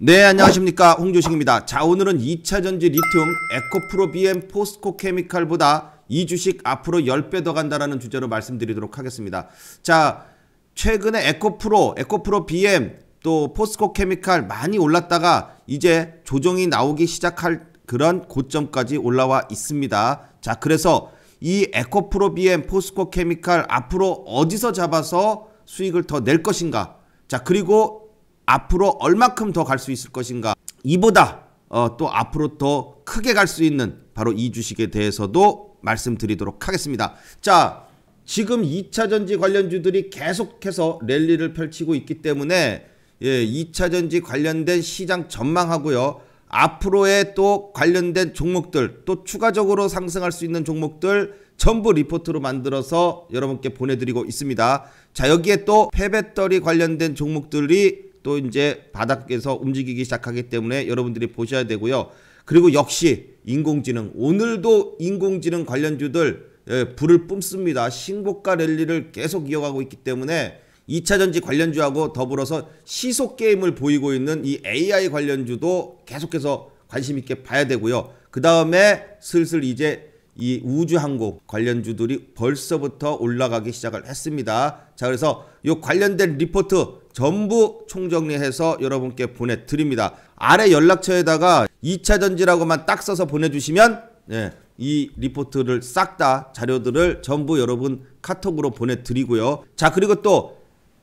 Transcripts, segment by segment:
네 안녕하십니까 홍조식입니다 자 오늘은 2차전지 리튬 에코프로 BM 포스코 케미칼보다 이 주식 앞으로 10배 더 간다라는 주제로 말씀드리도록 하겠습니다 자 최근에 에코프로 에코프로 BM 또 포스코 케미칼 많이 올랐다가 이제 조정이 나오기 시작할 그런 고점까지 올라와 있습니다 자 그래서 이 에코프로 BM 포스코 케미칼 앞으로 어디서 잡아서 수익을 더 낼 것인가 자 그리고 앞으로 얼마큼 더 갈 수 있을 것인가 이보다 어, 또 앞으로 더 크게 갈 수 있는 바로 이 주식에 대해서도 말씀드리도록 하겠습니다. 자, 지금 2차 전지 관련주들이 계속해서 랠리를 펼치고 있기 때문에 예, 2차 전지 관련된 시장 전망하고요. 앞으로의 또 관련된 종목들, 또 추가적으로 상승할 수 있는 종목들 전부 리포트로 만들어서 여러분께 보내드리고 있습니다. 자, 여기에 또 폐배터리 관련된 종목들이 또 이제 바닥에서 움직이기 시작하기 때문에 여러분들이 보셔야 되고요. 그리고 역시 인공지능 오늘도 인공지능 관련주들 예, 불을 뿜습니다. 신고가 랠리를 계속 이어가고 있기 때문에 2차 전지 관련주하고 더불어서 시속 게임을 보이고 있는 이 AI 관련주도 계속해서 관심 있게 봐야 되고요. 그 다음에 슬슬 이제 이 우주항공 관련주들이 벌써부터 올라가기 시작을 했습니다. 자, 그래서 이 관련된 리포트 전부 총정리해서 여러분께 보내드립니다. 아래 연락처에다가 2차 전지라고만 딱 써서 보내주시면 예, 이 리포트를 싹 다 자료들을 전부 여러분 카톡으로 보내드리고요. 자 그리고 또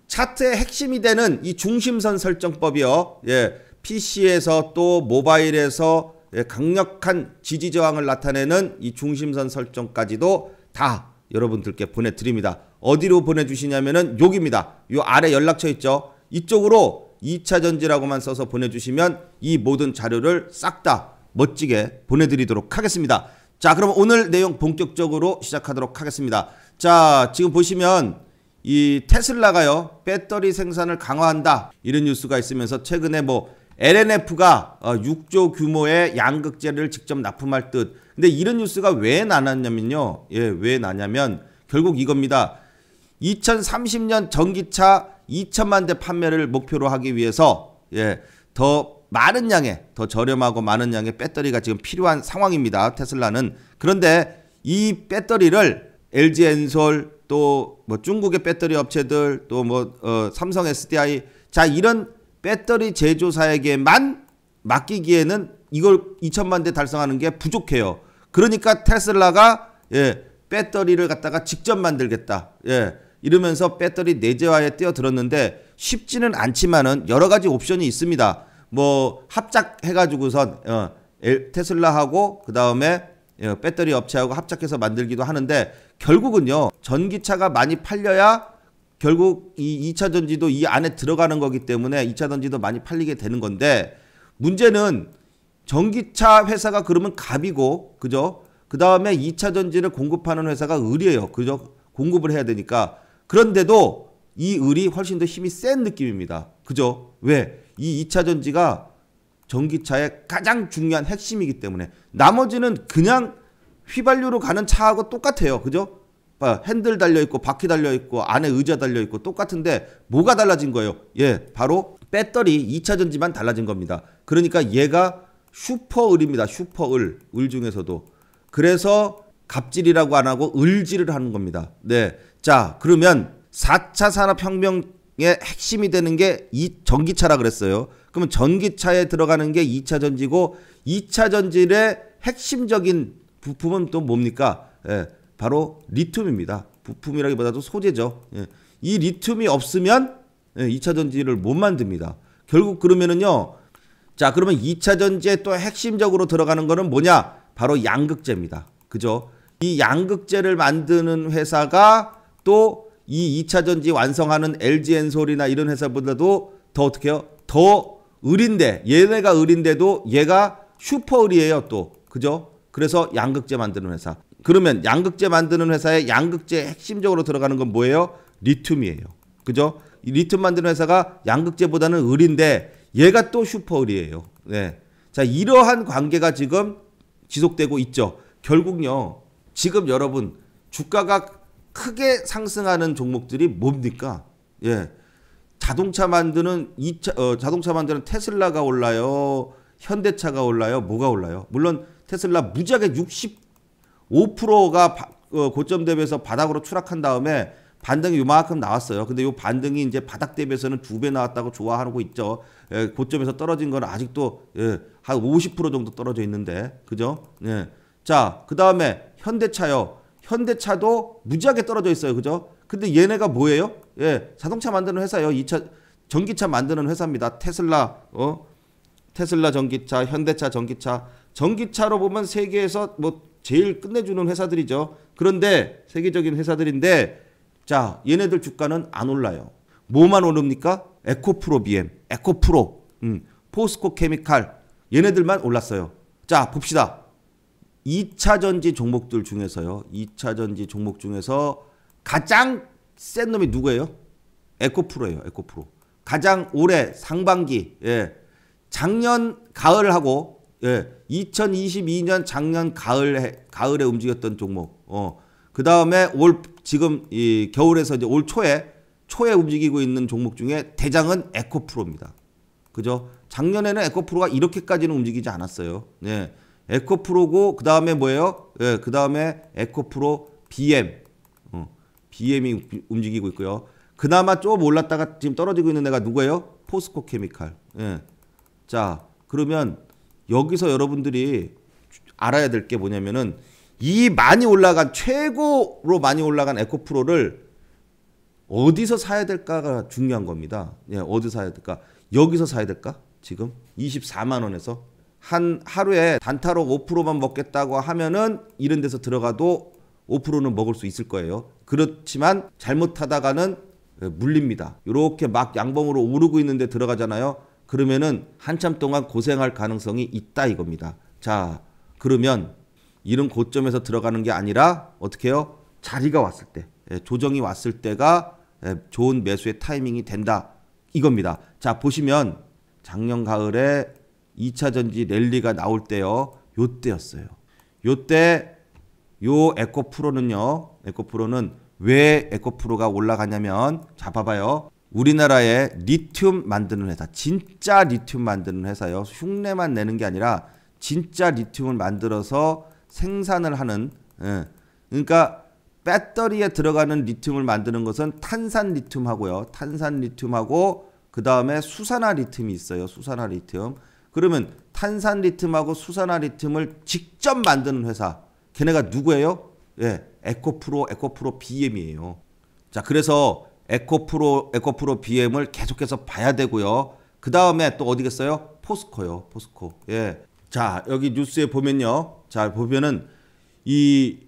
차트의 핵심이 되는 이 중심선 설정법이요. 예, PC에서 또 모바일에서 예, 강력한 지지 저항을 나타내는 이 중심선 설정까지도 다 여러분들께 보내드립니다. 어디로 보내주시냐면은 여기입니다. 요 아래 연락처 있죠. 이쪽으로 2차 전지라고만 써서 보내주시면 이 모든 자료를 싹 다 멋지게 보내드리도록 하겠습니다. 자 그럼 오늘 내용 본격적으로 시작하도록 하겠습니다. 자 지금 보시면 이 테슬라가요 배터리 생산을 강화한다 이런 뉴스가 있으면서 최근에 뭐 LNF가 6조 어, 규모의 양극재를 직접 납품할 듯. 근데 이런 뉴스가 왜 나났냐면요. 예, 왜 나냐면 결국 이겁니다. 2030년 전기차 2천만 대 판매를 목표로 하기 위해서 예, 더 많은 양의 더 저렴하고 많은 양의 배터리가 지금 필요한 상황입니다. 테슬라는 그런데 이 배터리를 LG 엔솔 또 뭐 중국의 배터리 업체들 또뭐 어, 삼성 SDI 자 이런 배터리 제조사에게만 맡기기에는 이걸 2천만 대 달성하는 게 부족해요. 그러니까 테슬라가 예, 배터리를 갖다가 직접 만들겠다. 예. 이러면서 배터리 내재화에 뛰어들었는데 쉽지는 않지만은 여러 가지 옵션이 있습니다. 뭐 합작해가지고선 어, 테슬라하고 그 다음에 어, 배터리 업체하고 합작해서 만들기도 하는데 결국은요 전기차가 많이 팔려야 결국 이 2차 전지도 이 안에 들어가는 거기 때문에 2차 전지도 많이 팔리게 되는 건데 문제는 전기차 회사가 그러면 갑이고 그죠? 그 다음에 2차 전지를 공급하는 회사가 을이에요. 그죠? 공급을 해야 되니까 그런데도 이 을이 훨씬 더 힘이 센 느낌입니다. 그죠? 왜? 이 2차 전지가 전기차의 가장 중요한 핵심이기 때문에 나머지는 그냥 휘발유로 가는 차하고 똑같아요. 그죠? 아, 핸들 달려 있고 바퀴 달려 있고 안에 의자 달려 있고 똑같은데 뭐가 달라진 거예요? 예, 바로 배터리 2차 전지만 달라진 겁니다. 그러니까 얘가 슈퍼을입니다. 슈퍼을. 을 중에서도. 그래서 갑질이라고 안 하고 을질을 하는 겁니다. 네. 자, 그러면 4차 산업혁명의 핵심이 되는 게 이 전기차라 그랬어요. 그러면 전기차에 들어가는 게 2차 전지고 2차 전지의 핵심적인 부품은 또 뭡니까? 예, 바로 리튬입니다. 부품이라기보다도 소재죠. 예, 이 리튬이 없으면 예, 2차 전지를 못 만듭니다. 결국 그러면은요. 자, 그러면 2차 전지에 또 핵심적으로 들어가는 거는 뭐냐? 바로 양극재입니다. 그죠? 이 양극재를 만드는 회사가 또이 2차 전지 완성하는 LG 엔솔이나 이런 회사보다도 더 어떻게 해요? 더 을인데 얘네가 을인데도 얘가 슈퍼 을이에요 또 그죠? 그래서 양극재 만드는 회사 그러면 양극재 만드는 회사의 양극재 핵심적으로 들어가는 건 뭐예요? 리튬이에요 그죠? 리튬 만드는 회사가 양극재보다는 을인데 얘가 또 슈퍼 을이에요 네. 자 이러한 관계가 지금 지속되고 있죠 결국요 지금 여러분 주가가 크게 상승하는 종목들이 뭡니까? 예. 자동차 만드는 2차, 어, 자동차 만드는 테슬라가 올라요. 현대차가 올라요. 뭐가 올라요? 물론 테슬라 무지하게 65%가 바, 어, 고점 대비해서 바닥으로 추락한 다음에 반등이 요만큼 나왔어요. 근데 요 반등이 이제 바닥 대비해서는 두 배 나왔다고 좋아하고 있죠. 예, 고점에서 떨어진 건 아직도 예, 한50% 정도 떨어져 있는데. 그죠? 예. 자, 그다음에 현대차요. 현대차도 무지하게 떨어져 있어요. 그죠? 근데 얘네가 뭐예요? 예, 자동차 만드는 회사예요. 2차 전기차 만드는 회사입니다. 테슬라, 어? 테슬라 전기차, 현대차 전기차. 전기차로 보면 세계에서 뭐 제일 끝내주는 회사들이죠. 그런데 세계적인 회사들인데 자, 얘네들 주가는 안 올라요. 뭐만 오릅니까? 에코프로 BM, 에코프로, 음, 포스코 케미칼 얘네들만 올랐어요. 자, 봅시다. 2차 전지 종목들 중에서요. 2차 전지 종목 중에서 가장 센 놈이 누구예요? 에코프로예요. 에코프로. 가장 올해 상반기 예. 작년 가을하고 예. 2022년 작년 가을 가을에 움직였던 종목. 어. 그다음에 올 지금 이 겨울에서 이제 올 초에 초에 움직이고 있는 종목 중에 대장은 에코프로입니다. 그죠? 작년에는 에코프로가 이렇게까지는 움직이지 않았어요. 예. 에코프로고 그 다음에 뭐예요? 예, 그 다음에 에코프로 BM 어, BM이 움직이고 있고요. 그나마 조금 올랐다가 지금 떨어지고 있는 애가 누구예요? 포스코 케미칼. 예. 자 그러면 여기서 여러분들이 알아야 될 게 뭐냐면은 이 많이 올라간 최고로 많이 올라간 에코프로를 어디서 사야 될까가 중요한 겁니다. 예, 어디서 사야 될까? 여기서 사야 될까? 지금 24만 원에서 한 하루에 단타로 5%만 먹겠다고 하면은 이런 데서 들어가도 5%는 먹을 수 있을 거예요. 그렇지만 잘못하다가는 물립니다. 이렇게 막 양봉으로 오르고 있는데 들어가잖아요. 그러면은 한참 동안 고생할 가능성이 있다 이겁니다. 자, 그러면 이런 고점에서 들어가는 게 아니라 어떻게 해요? 자리가 왔을 때, 조정이 왔을 때가 좋은 매수의 타이밍이 된다. 이겁니다. 자, 보시면 작년 가을에 2차 전지 랠리가 나올 때요. 요때였어요. 요 때 요 에코 프로는요. 에코 프로는 왜 에코 프로가 올라가냐면 자 봐봐요. 우리나라에 리튬 만드는 회사 진짜 리튬 만드는 회사요. 흉내만 내는 게 아니라 진짜 리튬을 만들어서 생산을 하는 예. 그러니까 배터리에 들어가는 리튬을 만드는 것은 탄산 리튬하고요. 탄산 리튬하고 그 다음에 수산화 리튬이 있어요. 수산화 리튬. 그러면 탄산 리튬하고 수산화 리튬을 직접 만드는 회사. 걔네가 누구예요? 예, 에코프로, 에코프로 BM이에요. 자, 그래서 에코프로, 에코프로 BM을 계속해서 봐야 되고요. 그 다음에 또 어디겠어요? 포스코요, 포스코. 예. 자, 여기 뉴스에 보면요. 자, 보면은 이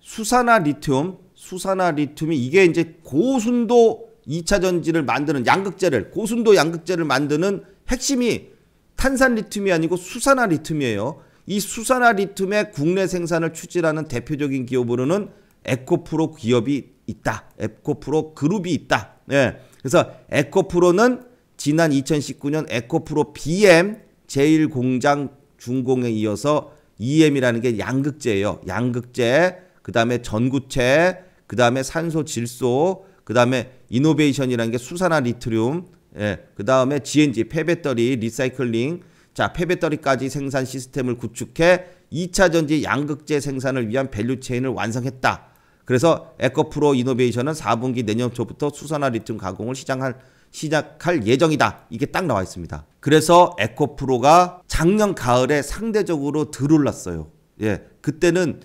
수산화 리튬, 수산화 리튬이 이게 이제 고순도 2차 전지를 만드는 양극재를 고순도 양극재를 만드는 핵심이 탄산 리튬이 아니고 수산화 리튬이에요. 이 수산화 리튬의 국내 생산을 추진하는 대표적인 기업으로는 에코프로 기업이 있다. 에코프로 그룹이 있다. 예. 그래서 에코프로는 지난 2019년 에코프로 BM 제1공장 준공에 이어서 EM이라는 게 양극재예요. 양극재, 그 다음에 전구체, 그 다음에 산소 질소, 그 다음에 이노베이션이라는 게 수산화 리트륨 예, 그 다음에 GNG 폐배터리 리사이클링 자 폐배터리까지 생산 시스템을 구축해 2차 전지 양극재 생산을 위한 밸류체인을 완성했다. 그래서 에코프로 이노베이션은 4분기 내년 초부터 수산화 리튬 가공을 시작할, 시작할 예정이다. 이게 딱 나와 있습니다. 그래서 에코프로가 작년 가을에 상대적으로 들 올랐어요. 예, 그때는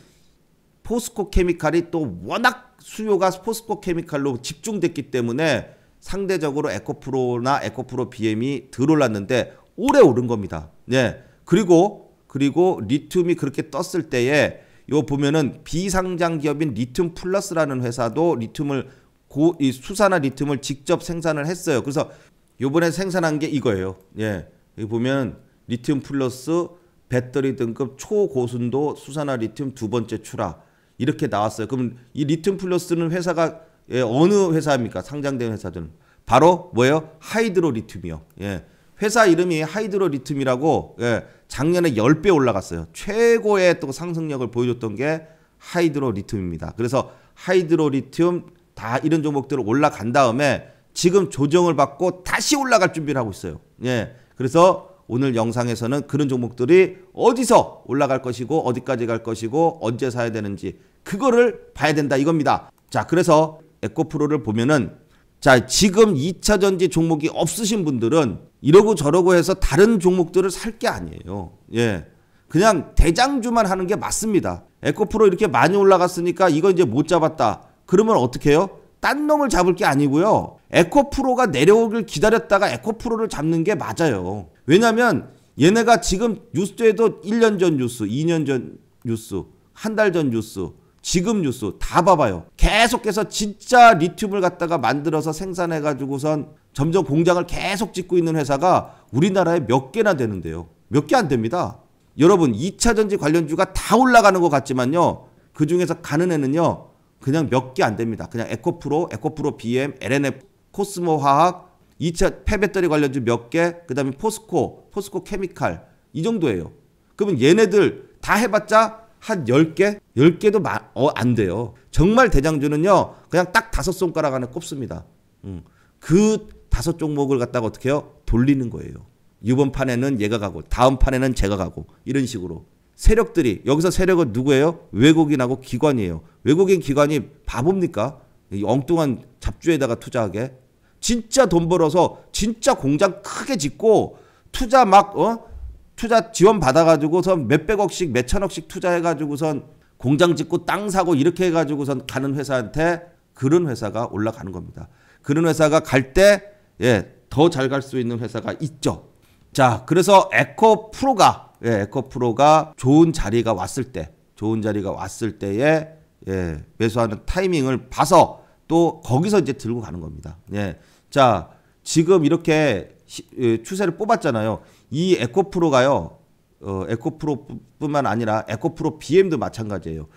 포스코 케미칼이 또 워낙 수요가 포스코 케미칼로 집중됐기 때문에 상대적으로 에코프로나 에코프로 BM이 덜 올랐는데 오래 오른 겁니다. 예. 그리고 그리고 리튬이 그렇게 떴을 때에 요 보면은 비상장 기업인 리튬 플러스라는 회사도 리튬을 고, 이 수산화 리튬을 직접 생산을 했어요. 그래서 요번에 생산한 게 이거예요. 예. 여기 보면 리튬 플러스 배터리 등급 초고순도 수산화 리튬 두 번째 출하 이렇게 나왔어요. 그럼 이 리튬 플러스는 회사가 예, 어느 회사입니까? 상장된 회사들은 바로 뭐예요? 하이드로리튬이요. 예. 회사 이름이 하이드로리튬이라고 예, 작년에 10배 올라갔어요. 최고의 또 상승력을 보여줬던 게 하이드로리튬입니다. 그래서 하이드로리튬 다 이런 종목들을 올라간 다음에 지금 조정을 받고 다시 올라갈 준비를 하고 있어요. 예. 그래서 오늘 영상에서는 그런 종목들이 어디서 올라갈 것이고 어디까지 갈 것이고 언제 사야 되는지 그거를 봐야 된다 이겁니다. 자, 그래서 에코프로를 보면은 자, 지금 2차 전지 종목이 없으신 분들은 이러고 저러고 해서 다른 종목들을 살 게 아니에요. 예. 그냥 대장주만 하는 게 맞습니다. 에코프로 이렇게 많이 올라갔으니까 이거 이제 못 잡았다. 그러면 어떻게 해요? 딴 놈을 잡을 게 아니고요. 에코프로가 내려오길 기다렸다가 에코프로를 잡는 게 맞아요. 왜냐면 얘네가 지금 뉴스에도 1년 전 뉴스, 2년 전 뉴스, 한 달 전 뉴스 지금 뉴스 다 봐봐요. 계속해서 진짜 리튬을 갖다가 만들어서 생산해가지고선 점점 공장을 계속 짓고 있는 회사가 우리나라에 몇 개나 되는데요. 몇 개 안 됩니다. 여러분 2차 전지 관련주가 다 올라가는 것 같지만요. 그 중에서 가는 애는요. 그냥 몇 개 안 됩니다. 그냥 에코프로, 에코프로 BM, LNF, 코스모 화학, 2차 폐배터리 관련주 몇 개, 그 다음에 포스코, 포스코 케미칼 이 정도예요. 그러면 얘네들 다 해봤자 한 10개? 10개도 마, 어, 안 돼요. 정말 대장주는요, 그냥 딱 다섯 손가락 안에 꼽습니다. 음. 그 다섯 종목을 갖다가 어떻게 해요? 돌리는 거예요. 이번 판에는 얘가 가고, 다음 판에는 제가 가고, 이런 식으로. 세력들이, 여기서 세력은 누구예요? 외국인하고 기관이에요. 외국인 기관이 바보입니까? 엉뚱한 잡주에다가 투자하게. 진짜 돈 벌어서, 진짜 공장 크게 짓고, 투자 막, 어? 투자 지원 받아가지고선 몇백억씩 몇천억씩 투자해가지고선 공장 짓고 땅 사고 이렇게 해가지고선 가는 회사한테 그런 회사가 올라가는 겁니다. 그런 회사가 갈 때, 예, 더 잘 갈 수 있는 회사가 있죠. 자, 그래서 에코 프로가, 예, 에코 프로가 좋은 자리가 왔을 때, 좋은 자리가 왔을 때에, 예, 매수하는 타이밍을 봐서 또 거기서 이제 들고 가는 겁니다. 예. 자, 지금 이렇게 시, 예, 추세를 뽑았잖아요. 이 에코프로가요. 어, 에코프로뿐만 아니라 에코프로 BM도 마찬가지예요.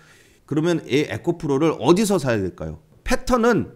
그러면 이 에코프로를 어디서 사야 될까요? 패턴은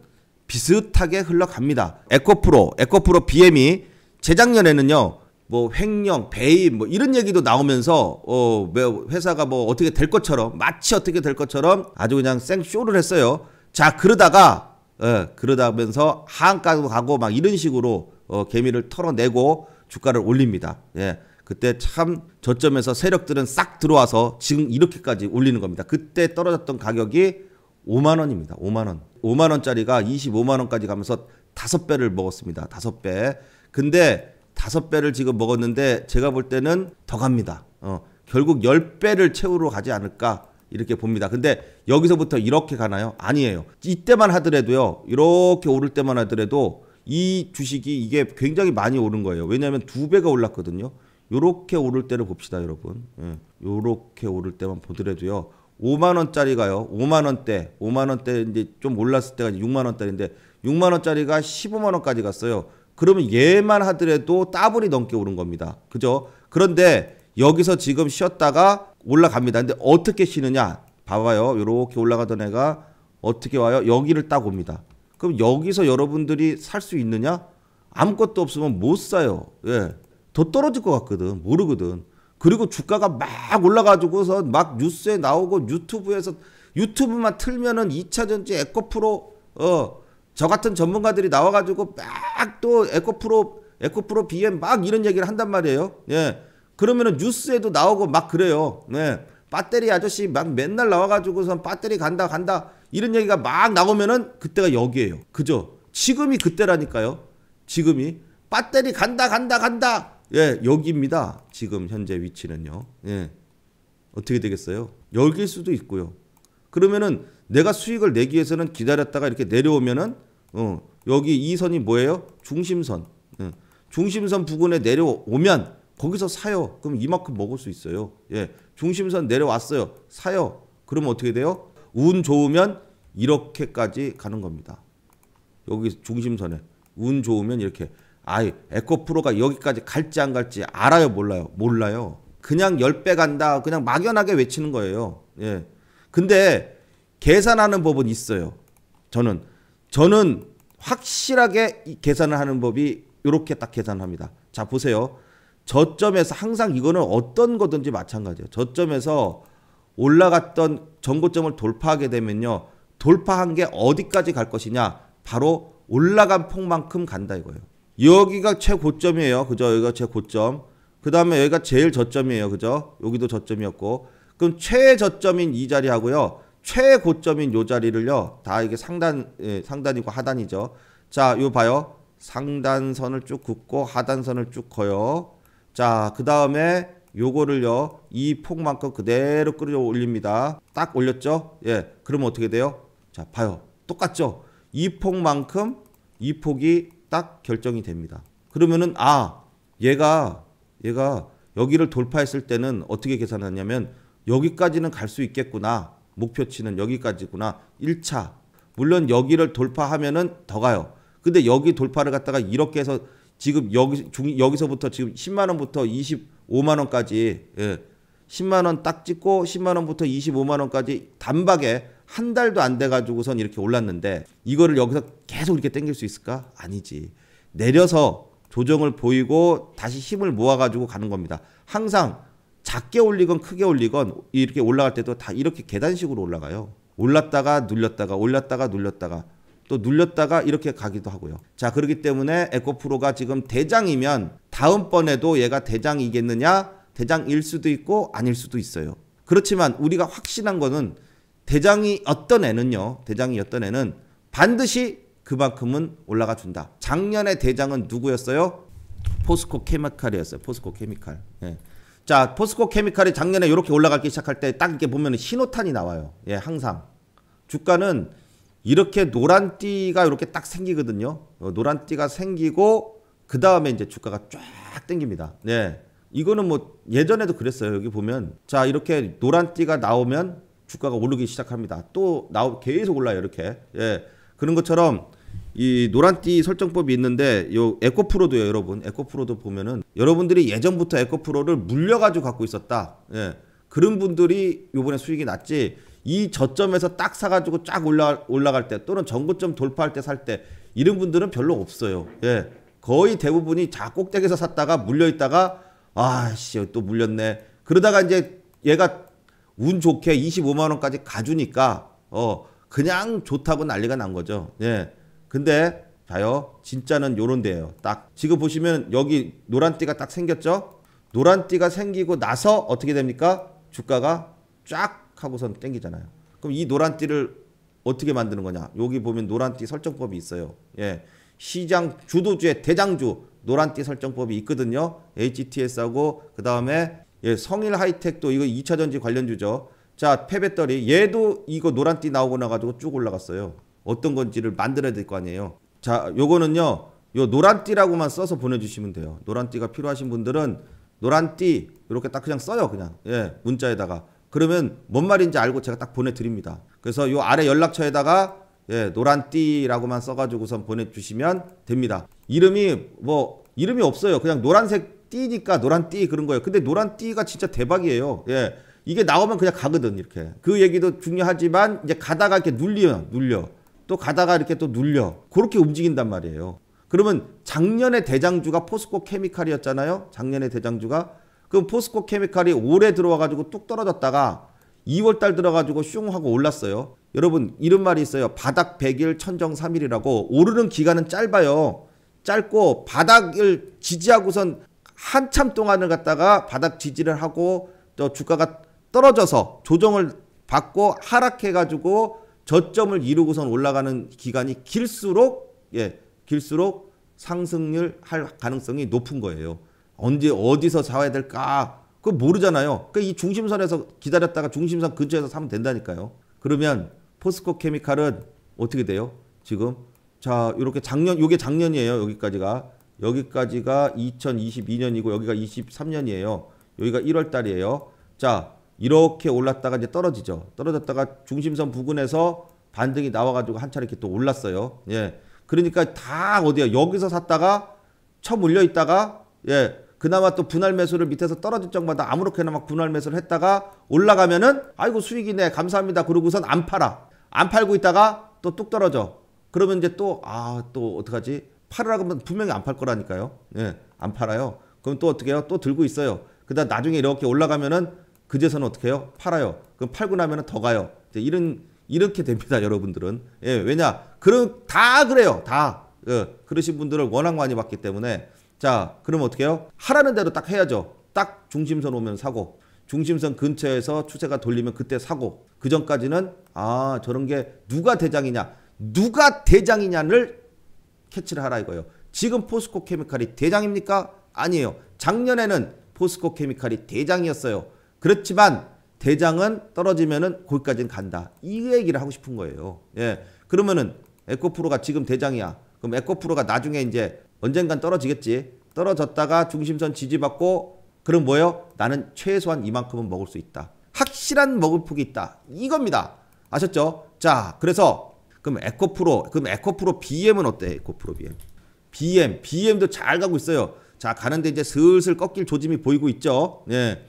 비슷하게 흘러갑니다. 에코프로, 에코프로 BM이 재작년에는요. 뭐 횡령, 배임 뭐 이런 얘기도 나오면서 어 뭐 회사가 뭐 어떻게 될 것처럼 마치 어떻게 될 것처럼 아주 그냥 생쇼를 했어요. 자 그러다가 예, 그러다면서 하한가도 가고 막 이런 식으로 어, 개미를 털어내고 주가를 올립니다. 예. 그때 참 저점에서 세력들은 싹 들어와서 지금 이렇게까지 올리는 겁니다. 그때 떨어졌던 가격이 5만 원입니다. 5만 원. 5만 원짜리가 25만 원까지 가면서 다섯 배를 먹었습니다. 다섯 배. 근데 다섯 배를 지금 먹었는데 제가 볼 때는 더 갑니다. 어. 결국 1 0 배를 채우러 가지 않을까 이렇게 봅니다. 근데 여기서부터 이렇게 가나요? 아니에요. 이때만 하더라도요. 이렇게 오를 때만 하더라도 이 주식이 이게 굉장히 많이 오른 거예요. 왜냐하면 두 배가 올랐거든요. 요렇게 오를 때를 봅시다, 여러분. 예, 요렇게 오를 때만 보더라도요. 5만 원짜리가요. 5만 원대, 5만 원대 이제 좀 올랐을 때가 6만 원짜리인데 6만 원짜리가 15만 원까지 갔어요. 그러면 얘만 하더라도 따블이 넘게 오른 겁니다. 그죠? 그런데 여기서 지금 쉬었다가 올라갑니다. 근데 어떻게 쉬느냐? 봐봐요. 요렇게 올라가던 애가 어떻게 와요? 여기를 딱 옵니다. 그럼 여기서 여러분들이 살 수 있느냐? 아무것도 없으면 못 사요. 예. 더 떨어질 것 같거든. 모르거든. 그리고 주가가 막 올라가지고서 막 뉴스에 나오고 유튜브에서 유튜브만 틀면은 2차 전지 에코프로 어 저 같은 전문가들이 나와가지고 막 또 에코프로 에코프로 BM 막 이런 얘기를 한단 말이에요. 예. 그러면은 뉴스에도 나오고 막 그래요. 예. 배터리 아저씨 막 맨날 나와가지고선 배터리 간다 간다 이런 얘기가 막 나오면은 그때가 여기에요. 그죠? 지금이 그때라니까요. 지금이 배터리 간다 간다 간다. 예, 여기입니다. 지금 현재 위치는요. 예. 어떻게 되겠어요? 여길 수도 있고요. 그러면은 내가 수익을 내기 위해서는 기다렸다가 이렇게 내려오면은 어, 여기 이 선이 뭐예요? 중심선. 예. 중심선 부근에 내려오면 거기서 사요. 그럼 이만큼 먹을 수 있어요. 예. 중심선 내려왔어요. 사요. 그러면 어떻게 돼요? 운 좋으면 이렇게까지 가는 겁니다. 여기 중심선에 운 좋으면 이렇게 아이 에코프로가 여기까지 갈지 안 갈지 알아요 몰라요 몰라요 그냥 10배 간다 그냥 막연하게 외치는 거예요 예 근데 계산하는 법은 있어요 저는 저는 확실하게 계산을 하는 법이 이렇게 딱 계산합니다 자 보세요 저점에서 항상 이거는 어떤 거든지 마찬가지예요 저점에서 올라갔던 전고점을 돌파하게 되면요. 돌파한 게 어디까지 갈 것이냐? 바로 올라간 폭만큼 간다 이거예요. 여기가 최고점이에요. 그죠? 여기가 최고점. 그 다음에 여기가 제일 저점이에요. 그죠? 여기도 저점이었고. 그럼 최저점인 이 자리하고요. 최고점인 요 자리를요. 다 이게 상단, 예, 상단이고 하단이죠. 자, 요 봐요. 상단선을 쭉굽고 하단선을 쭉 커요. 자, 그 다음에 요거를요 이 폭만큼 그대로 끌어 올립니다 딱 올렸죠 예 그러면 어떻게 돼요 자 봐요 똑같죠 이 폭만큼 이 폭이 딱 결정이 됩니다 그러면은 아 얘가 얘가 여기를 돌파했을 때는 어떻게 계산하냐면 여기까지는 갈 수 있겠구나 목표치는 여기까지구나 1차 물론 여기를 돌파하면은 더 가요 근데 여기 돌파를 갖다가 이렇게 해서 지금 여기 중, 여기서부터 지금 10만 원부터 20 5만 원까지 예. 10만 원 딱 찍고 10만 원부터 25만 원까지 단박에 한 달도 안 돼 가지고선 이렇게 올랐는데 이거를 여기서 계속 이렇게 땡길 수 있을까? 아니지. 내려서 조정을 보이고 다시 힘을 모아 가지고 가는 겁니다. 항상 작게 올리건 크게 올리건 이렇게 올라갈 때도 다 이렇게 계단식으로 올라가요. 올랐다가 눌렸다가 올랐다가 눌렸다가 또 눌렸다가 이렇게 가기도 하고요. 자, 그렇기 때문에 에코프로가 지금 대장이면 다음번에도 얘가 대장이겠느냐? 대장일 수도 있고 아닐 수도 있어요. 그렇지만 우리가 확신한 거는 대장이 어떤 애는요. 대장이 어떤 애는 반드시 그만큼은 올라가 준다. 작년에 대장은 누구였어요? 포스코 케미칼이었어요. 포스코 케미칼. 예. 자, 포스코 케미칼이 작년에 이렇게 올라가기 시작할 때 딱 이렇게 보면 신호탄이 나와요. 예, 항상. 주가는 이렇게 노란 띠가 이렇게 딱 생기거든요. 어, 노란 띠가 생기고 그 다음에 이제 주가가 쫙 땡깁니다. 네. 이거는 뭐 예전에도 그랬어요. 여기 보면 자 이렇게 노란 띠가 나오면 주가가 오르기 시작합니다. 또 나오 계속 올라요 이렇게. 예. 그런 것처럼 이 노란띠 설정법이 있는데 요 에코프로도요 여러분 에코프로도 보면은 여러분들이 예전부터 에코프로를 물려가지고 갖고 있었다 예 그런 분들이 요번에 수익이 났지 이 저점에서 딱 사가지고 쫙 올라, 올라갈 때 또는 전고점 돌파할 때 살 때 이런 분들은 별로 없어요. 예. 거의 대부분이 자 꼭대기에서 샀다가 물려있다가 아씨 또 물렸네. 그러다가 이제 얘가 운 좋게 25만원까지 가주니까 어 그냥 좋다고 난리가 난 거죠. 예. 근데 봐요 진짜는 요런 데요딱 지금 보시면 여기 노란 띠가 딱 생겼죠? 노란 띠가 생기고 나서 어떻게 됩니까? 주가가 쫙 하고선 땡기잖아요. 그럼 이 노란띠를 어떻게 만드는 거냐? 여기 보면 노란띠 설정법이 있어요. 예. 시장 주도주의 대장주 노란띠 설정법이 있거든요. HTS하고 그 다음에 예, 성일 하이텍도 이거 2차전지 관련주죠. 자, 폐배터리 얘도 이거 노란띠 나오고 나가지고 쭉 올라갔어요. 어떤 건지를 만들어야 될 거 아니에요. 자, 요거는요. 요 노란띠라고만 써서 보내주시면 돼요. 노란띠가 필요하신 분들은 노란띠 이렇게 딱 그냥 써요. 그냥 예 문자에다가 그러면 뭔 말인지 알고 제가 딱 보내드립니다. 그래서 요 아래 연락처에다가 예, 노란 띠라고만 써가지고선 보내주시면 됩니다. 이름이 뭐 이름이 없어요. 그냥 노란색 띠니까 노란 띠 그런 거예요. 근데 노란 띠가 진짜 대박이에요. 예. 이게 나오면 그냥 가거든 이렇게. 그 얘기도 중요하지만 이제 가다가 이렇게 눌려면 눌려. 또 가다가 이렇게 또 눌려. 그렇게 움직인단 말이에요. 그러면 작년에 대장주가 포스코 케미칼이었잖아요. 작년에 대장주가 그럼 포스코 케미칼이 올해 들어와가지고 뚝 떨어졌다가 2월달 들어가지고 슝 하고 올랐어요. 여러분 이런 말이 있어요. 바닥 100일 천정 3일이라고 오르는 기간은 짧아요. 짧고 바닥을 지지하고선 한참 동안을 갖다가 바닥 지지를 하고 또 주가가 떨어져서 조정을 받고 하락해가지고 저점을 이루고선 올라가는 기간이 길수록 예 길수록 상승률 할 가능성이 높은 거예요. 언제 어디서 사와야 될까? 그거 모르잖아요. 그러니까 이 중심선에서 기다렸다가 중심선 근처에서 사면 된다니까요. 그러면 포스코 케미칼은 어떻게 돼요? 지금 자 이렇게 작년 요게 작년이에요. 여기까지가 여기까지가 2022년이고 여기가 23년이에요. 여기가 1월 달이에요. 자 이렇게 올랐다가 이제 떨어지죠. 떨어졌다가 중심선 부근에서 반등이 나와가지고 한 차례 이렇게 또 올랐어요. 예. 그러니까 다 어디야? 여기서 샀다가 쳐 물려 있다가 예. 그나마 또 분할 매수를 밑에서 떨어질 적마다 아무렇게나 막 분할 매수를 했다가 올라가면은 아이고 수익이네 감사합니다 그러고선 안 팔아 안 팔고 있다가 또 뚝 떨어져 그러면 이제 또 아또 아, 어떡하지 팔으라고 하면 분명히 안 팔 거라니까요 예 안 팔아요 그럼 또 어떻게 해요 또 들고 있어요 그다음 나중에 이렇게 올라가면은 그제서는 어떻게 해요 팔아요 그럼 팔고 나면은 더 가요 이런 이렇게 됩니다 여러분들은 예 왜냐 그런 다 그래요 다 예, 그러신 분들을 워낙 많이 봤기 때문에 자, 그럼 어떻게 해요? 하라는 대로 딱 해야죠. 딱 중심선 오면 사고, 중심선 근처에서 추세가 돌리면 그때 사고, 그 전까지는 아, 저런 게 누가 대장이냐, 누가 대장이냐를 캐치를 하라 이거예요. 지금 포스코 케미칼이 대장입니까? 아니에요. 작년에는 포스코 케미칼이 대장이었어요. 그렇지만 대장은 떨어지면은 거기까지는 간다. 이 얘기를 하고 싶은 거예요. 예. 그러면은 에코프로가 지금 대장이야. 그럼 에코프로가 나중에 이제 언젠간 떨어지겠지. 떨어졌다가 중심선 지지받고 그럼 뭐예요? 나는 최소한 이만큼은 먹을 수 있다. 확실한 먹을 폭이 있다. 이겁니다. 아셨죠? 자, 그래서 그럼 에코프로, 그럼 에코프로 BM은 어때? 에코프로 BM. BM, BM도 잘 가고 있어요. 자, 가는데 이제 슬슬 꺾일 조짐이 보이고 있죠. 예.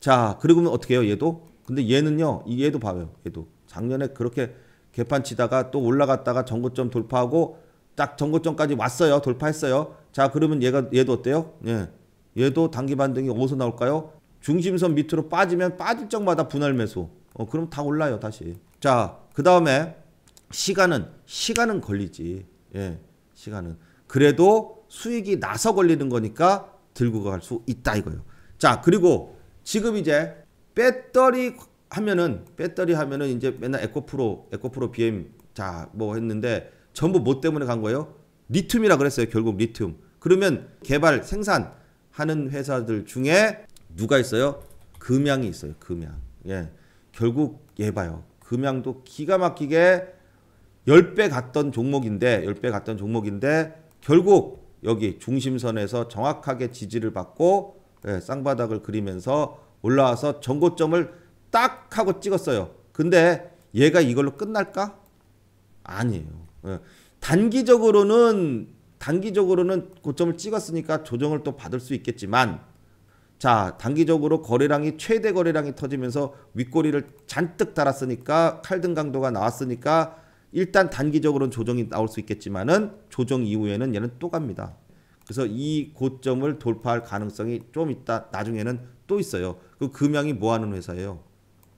자, 그리고는 어떻게 해요? 얘도? 근데 얘는요. 얘도 봐요. 얘도. 작년에 그렇게 개판 치다가 또 올라갔다가 전고점 돌파하고 딱 전고점까지 왔어요. 돌파했어요. 자, 그러면 얘가 얘도 어때요? 예. 얘도 단기 반등이 어디서 나올까요? 중심선 밑으로 빠지면 빠질 적마다 분할 매수. 어, 그럼 다 올라요, 다시. 자, 그다음에 시간은 시간은 걸리지. 예. 시간은 그래도 수익이 나서 걸리는 거니까 들고 갈 수 있다 이거예요. 자, 그리고 지금 이제 배터리 하면은 배터리 하면은 이제 맨날 에코프로 에코프로 BM 자, 뭐 했는데 전부 뭐 때문에 간 거예요? 리튬이라 그랬어요. 결국 리튬. 그러면 개발, 생산하는 회사들 중에 누가 있어요? 금양이 있어요. 금양. 예. 결국 예 봐요. 금양도 기가 막히게 10배 갔던 종목인데 10배 갔던 종목인데 결국 여기 중심선에서 정확하게 지지를 받고 예, 쌍바닥을 그리면서 올라와서 전고점을 딱 하고 찍었어요. 근데 얘가 이걸로 끝날까? 아니에요. 예. 단기적으로는 단기적으로는 고점을 찍었으니까 조정을 또 받을 수 있겠지만 자 단기적으로 거래량이 최대 거래량이 터지면서 윗꼬리를 잔뜩 달았으니까 칼등 강도가 나왔으니까 일단 단기적으로는 조정이 나올 수 있겠지만은 조정 이후에는 얘는 또 갑니다. 그래서 이 고점을 돌파할 가능성이 좀 있다. 나중에는 또 있어요. 그 금양이 뭐 하는 회사예요?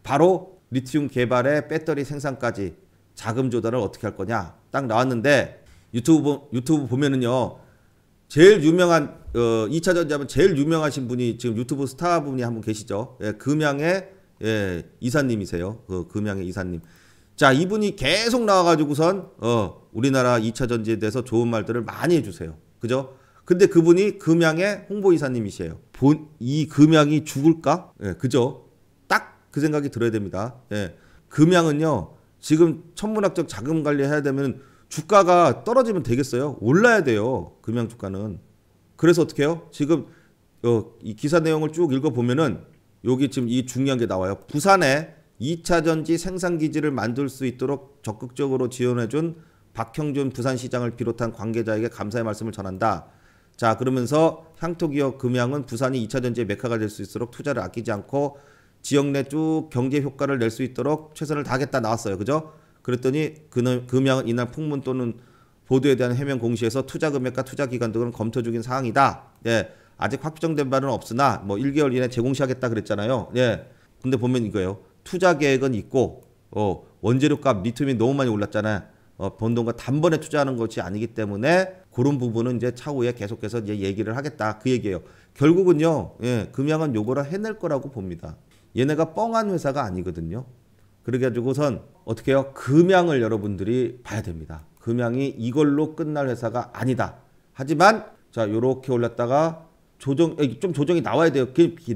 바로 리튬 개발에 배터리 생산까지 자금 조달을 어떻게 할 거냐? 딱 나왔는데 유튜브 유튜브 보면은요 제일 유명한 어 2차 전지하면 제일 유명하신 분이 지금 유튜브 스타 분이 한 분 계시죠. 예, 금양의 예, 이사님이세요. 그 금양의 이사님. 자, 이분이 계속 나와 가지고선 어 우리나라 2차 전지에 대해서 좋은 말들을 많이 해 주세요. 그죠? 근데 그분이 금양의 홍보 이사님이세요본이 금양이 죽을까? 예, 그죠? 딱 그 생각이 들어야 됩니다. 예. 금양은요. 지금 천문학적 자금 관리해야 되면 주가가 떨어지면 되겠어요? 올라야 돼요. 금양 주가는. 그래서 어떻게 해요? 지금 어, 이 기사 내용을 쭉 읽어보면은 여기 지금 이 중요한 게 나와요. 부산에 2차 전지 생산 기지를 만들 수 있도록 적극적으로 지원해준 박형준 부산시장을 비롯한 관계자에게 감사의 말씀을 전한다. 자 그러면서 향토기업 금양은 부산이 2차 전지의 메카가 될 수 있도록 투자를 아끼지 않고 지역 내 쭉 경제 효과를 낼 수 있도록 최선을 다하겠다 나왔어요. 그죠? 그랬더니 그는 금양 이날 풍문 또는 보도에 대한 해명 공시에서 투자 금액과 투자 기간 등은 검토 중인 사항이다. 예. 아직 확정된 바는 없으나 뭐 1개월 이내 제공시하겠다 그랬잖아요. 예. 근데 보면 이거예요. 투자 계획은 있고 어, 원재료값 리튬이 너무 많이 올랐잖아요. 어, 번 돈과 단번에 투자하는 것이 아니기 때문에 그런 부분은 이제 차후에 계속해서 이제 얘기를 하겠다 그 얘기예요. 결국은요. 예, 금양은 요거를 해낼 거라고 봅니다. 얘네가 뻥한 회사가 아니거든요. 그래가지고선 어떻게 해요? 금양을 여러분들이 봐야 됩니다. 금양이 이걸로 끝날 회사가 아니다. 하지만 자 요렇게 올랐다가 조정 좀 조정이 나와야 돼요.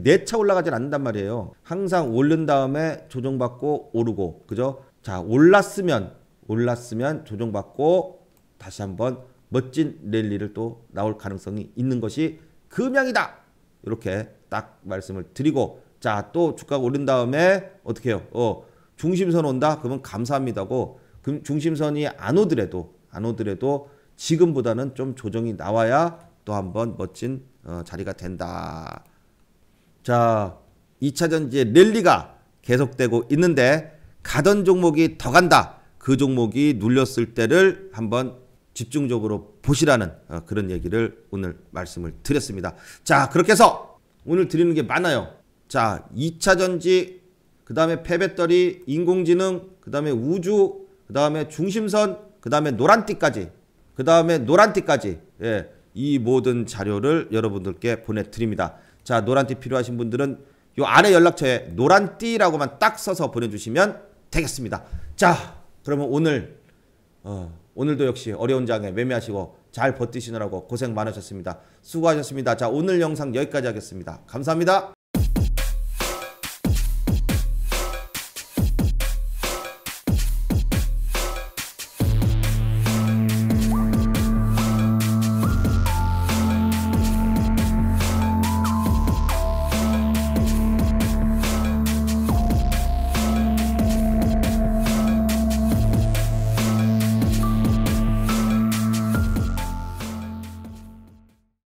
내차 올라가질 않는단 말이에요. 항상 오른 다음에 조정받고 오르고 그죠? 자 올랐으면 올랐으면 조정받고 다시 한번 멋진 랠리를 또 나올 가능성이 있는 것이 금양이다. 이렇게 딱 말씀을 드리고 자, 또 주가가 오른 다음에 어떻게 해요? 어, 중심선 온다? 그러면 감사합니다고 중심선이 안 오더라도 안 오더라도 지금보다는 좀 조정이 나와야 또 한번 멋진 어, 자리가 된다. 자, 2차전 이제 랠리가 계속되고 있는데 가던 종목이 더 간다. 그 종목이 눌렸을 때를 한번 집중적으로 보시라는 어, 그런 얘기를 오늘 말씀을 드렸습니다. 자, 그렇게 해서 오늘 드리는 게 많아요. 자, 2차 전지, 그 다음에 폐배터리, 인공지능, 그 다음에 우주, 그 다음에 중심선, 그 다음에 노란띠까지, 그 다음에 노란띠까지, 예, 이 모든 자료를 여러분들께 보내드립니다. 자, 노란띠 필요하신 분들은 요 아래 연락처에 노란띠라고만 딱 써서 보내주시면 되겠습니다. 자, 그러면 오늘, 어, 오늘도 역시 어려운 장에 매매하시고 잘 버티시느라고 고생 많으셨습니다. 수고하셨습니다. 자, 오늘 영상 여기까지 하겠습니다. 감사합니다.